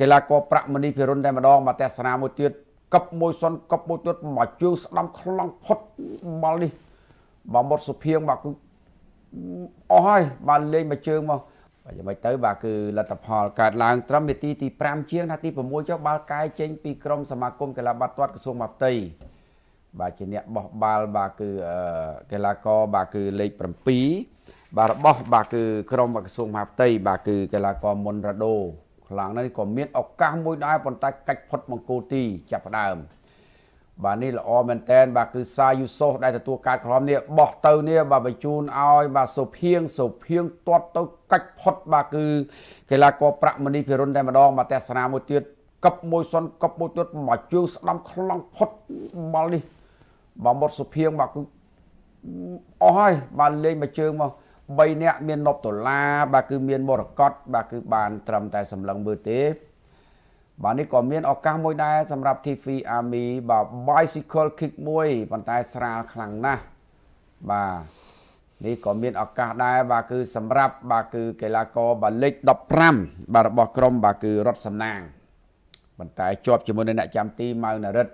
កីឡាករប្រាក់មនីភិរុនតែម្ដងមកទស្សនាមួយទៀតកັບមួយសុនកັບមួយទៀតមកជើងស្ដាំខ្លងផុតបាល់នេះមកមុតសុភៀងមកគឺអស់ហើយបានលេងមកជើងមកបើយ៉ាងម៉េចទៅ បាទគឺលទ្ធផលកើតឡើងត្រឹមនាទីទី5ជាងនាទី6ចុះបាល់កាយចេញពីក្រុមសមាគមកីឡាបាល់ទាត់ក្រសួងមកផ្ទៃបាទជាអ្នកបោះបាល់បាទគឺកីឡាករបាទគឺលេខ7បាទរបស់បាទគឺក្រុមក្រសួងមហាផ្ទៃបាទគឺកីឡាករមុនរ៉ាដូខ្លាំងនេះក៏មានឱកាសមួយដែរប៉ុន្តែកាច់ផុតមង្គលទីចាប់ផ្ដើម បាទនេះល្អមែនតែនបាទគឺសាយូសូសដែលទទួលការក្រំនេះបោះទៅនេះបាទបញ្ជូនឲ្យ បាទសុភៀងសុភៀងទាត់ទៅកាច់ផុត បាទគឺកីឡាករប្រាក់មនីភិរុនតែម្ដងបាទទេសនាមួយទៀតកັບមួយសុនកັບមួយទៀតមកជើងស្ដាំខ្លងផុតបាល់នេះបាទមុតសុភៀងបាទគឺអស់ហើយបាទលេងមកជើងមក3នាក់មាននប់ដុល្លារបាទគឺមានមរកតបាទគឺ បានត្រឹមតែសម្លឹងមើលទេ បាទនេះក៏មានឱកាសមួយដែរសម្រាប់ TV Army បាទ bicycle kick មួយប៉ុន្តែស្រាលខ្លាំងណាស់បាទនេះក៏មានឱកាសដែរបាទគឺ សម្រាប់បាទគឺ កីឡាករបាលេខ15បាទរបស់ក្រុមបាទគឺរត់សំណាងប៉ុន្តែជាប់ជាមួយនឹងអ្នកចាំទីម៉ៅនរិទ្ធ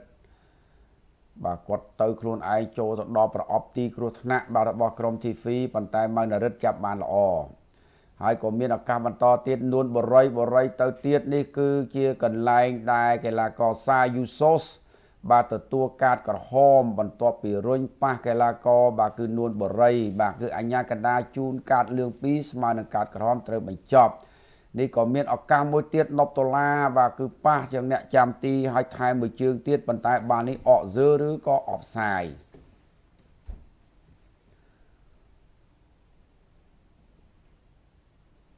បាទគាត់ទៅខ្លួនឯងចូលទៅដល់ប្រអប់ទីគ្រោះថ្នាក់បាទរបស់ក្រុម TV ប៉ុន្តែម៉ៅនរិទ្ធចាប់បានល្អហើយក៏មានឱកាសបន្តទៀតនួនបរិយបរិយទៅទៀតនេះគឺជាកន្លែងដែលកីឡាករសាយូសូសបាទទទួលកាតក្រហម បន្ទាប់ពីរុញប៉ះកីឡាករបាទគឺនួនបរិយបាទគឺអញ្ញាកណ្ដាជូនកាតលឿង2ស្មើនឹងកាតក្រហមត្រូវបញ្ចប់នេះក៏មានឱកាសមួយទៀត10ដុល្លារបាទគឺប៉ះជាងអ្នកចាំទីហើយថែមមួយជើងទៀតប៉ុន្តែ បាល់នេះអកសឺឬក៏អបសាយ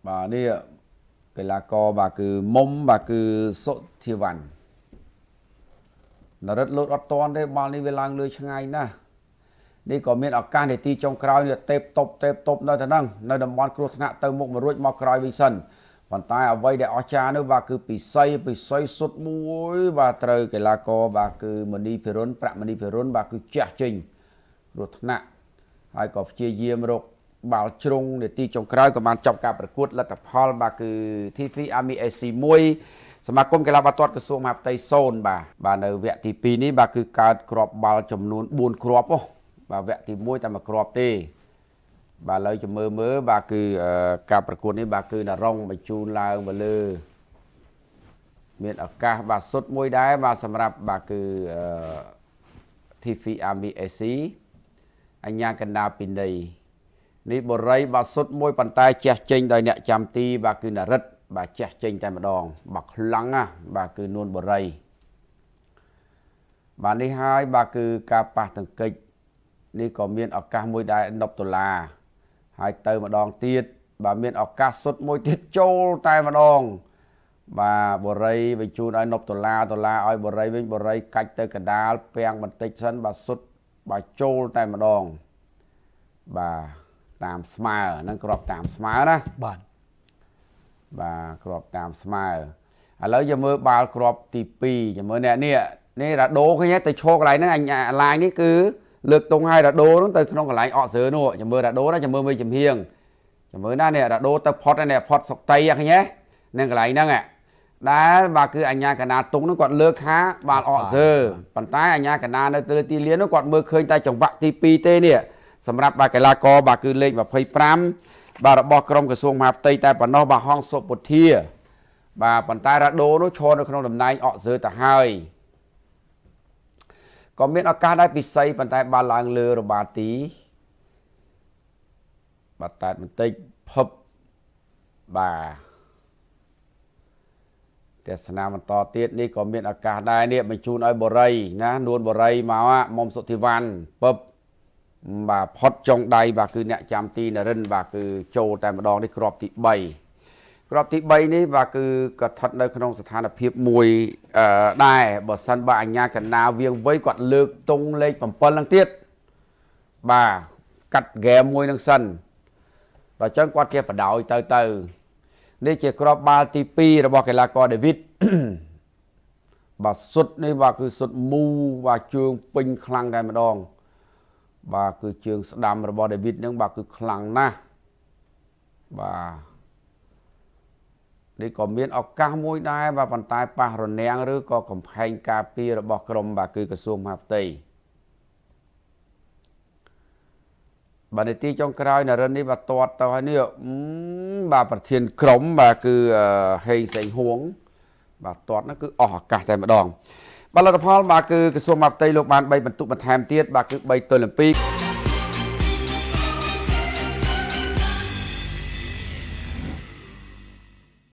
បាទនេះកីឡាករបាទគឺមុំបាទគឺសុធាវ័ណ្ណនរិទ្ធលោតអត់តន់ទេបាល់នេះវាឡើងលើឆ្ងាយណាស់នេះក៏មានឱកាសនាទីចុងក្រោយនេះទេពតប់ទេពតប់នៅទៅនឹងនៅតំបន់គ្រោះថ្នាក់ទៅមុខមួយរួចមកក្រោយវិញសិនប៉ុន្តែអ្វីដែលអស្ចារ្យនោះបាទគឺពិសីពិសីសុទ្ធមួយបាទត្រូវកីឡាករបាទគឺមនីភិរុនប្រាក់មនីភិរុនបាទគឺចាស់ចេញគ្រោះថ្នាក់ហើយក៏ព្យាយាមរកបាល់ជ្រុងនាទីចុងក្រោយក៏បានចប់ការប្រកួតលទ្ធផល បាទគឺ TC Army AC 1សមាគមកីឡាបាល់ទាត់ក្រសួងមហាផ្ទៃ0បាទបាទនៅវគ្គទី2នេះបាទគឺកើតគ្រាប់បាល់ចំនួន4គ្រាប់ហ៎បាទវគ្គទី1តែមួយគ្រាប់ទេបាទឥឡូវជំមើលមើលបាទគឺការប្រកួតនេះបាទគឺដរងបញ្ជូនឡើងមកលើ មានឱកាសបាទសុទ្ធមួយដែរបាទសម្រាប់បាទគឺ TFI Army AC អញ្ញាកណ្ដាពិន័យនេះបរិយបាទសុទ្ធមួយប៉ុន្តែជះចេញដោយអ្នកចាំទីបាទគឺនរិទ្ធបាទជះចេញតែម្ដង បាទខ្លាំងណាស់បាទគឺនួនបរិយបាទនេះហើយបាទគឺការប៉ះទង្គិចនេះក៏មានឱកាសមួយដែរ10ដុល្លារហើយទៅម្ដងទៀតបាទមានឱកាសសុទ្ធមួយទៀតចូលតែម្ដងបាទបរិយបញ្ជូនឲ្យនប់ដុល្លារដុល្លារឲ្យបរិយវិញបរិយកាច់ទៅកដាលពាំងបន្តិចសិនបាទសុទ្ធបាទចូលតែម្ដងបាទតាមស្មើនឹងក្របតាមស្មើណាបាទបាទក្របតាមស្មើឥឡូវយើងមើលបាល់ក្របទី2យើងមើលអ្នកនេះនេះរ៉ាដូឃើញទេទៅឈរកន្លែងហ្នឹងអញឡាញនេះគឺលើកតុងហើយរ៉ាដូហ្នឹងទៅក្នុងកន្លែងអកស្រើនោះចាំមើលរ៉ាដូណាចាំមើលមេចំហៀងចាំមើលណានេះរ៉ាដូទៅផុតណាផុតសុកតីអញ្ញេះនឹងកន្លែងហ្នឹងដែលបាទគឺអញ្ញាកណាតុងហ្នឹងគាត់លើកថាបាល់អកស្រើប៉ុន្តែអញ្ញាកណានៅទៅទីលានហ្នឹងគាត់មើលឃើញតែចង្វាក់ទី2ទេនេះសម្រាប់បាទកីឡាករបាទគឺលេខ25បាទរបស់ក្រមក្រសួងមហាផ្ទៃតែប៉ុណ្ណោះបាទហងសុពុធាបាទប៉ុន្តែរ៉ាដូនោះឈរនៅក្នុងតំណែងអកស្រើទៅហើយក៏មានឱកាសដែរពិសីប៉ុន្តែបើឡើងលើរបាទីបាទតែបន្តិចភពបាទទេសនាបន្តទៀតនេះក៏មានឱកាសដែរនេះបញ្ជូនឲ្យបរិយណានួនបរិយមកមុំសុធិវ័នពឹបបាទផុតចុងដៃបាទគឺអ្នកចាំទីនរិន បាទគឺចូលតែម្ដងនេះក្របទី3ក្របទី3នេះបាទគឺក៏ស្ថិតនៅក្នុងស្ថានភាពមួយដែរបើសិនបើអាញាកណ្ដាវៀងវៃគាត់ លើកតុងលេខ7ហ្នឹងទៀតបាទកាត់ហ្គេមមួយនឹងសិនដល់ចឹងគាត់ជាបដ ாய் ទៅទៅ នេះជាក្របបាល់ទី2របស់កីឡាករដេវីតបាទសុទ្ធនេះបាទគឺសុទ្ធមូបាទជើងពេញខ្លាំងតែម្ដង បាទគឺជើងស្ដាំរបស់ដេវីតនឹងបាទគឺខ្លាំងណាស់បាទនេះក៏មានឱកាសមួយដែរបាទប៉ុន្តែប៉ះរនាំងឬក៏កំផែងការពីរបស់ក្រមបាទគឺក្រសួងមហាផ្ទៃបាទនីតិចុងក្រោយនរិននេះបាទតតទៅហើយនេះបាទប្រធានក្រមបាទគឺហេងសេងហួងបាទតតនោះគឺអស់ឱកាសតែម្ដងបាទលទ្ធផលបាទគឺក្រសួងមហាផ្ទៃលោកបាន3បន្ទុកបន្ថែមទៀតបាទគឺ3ទល់7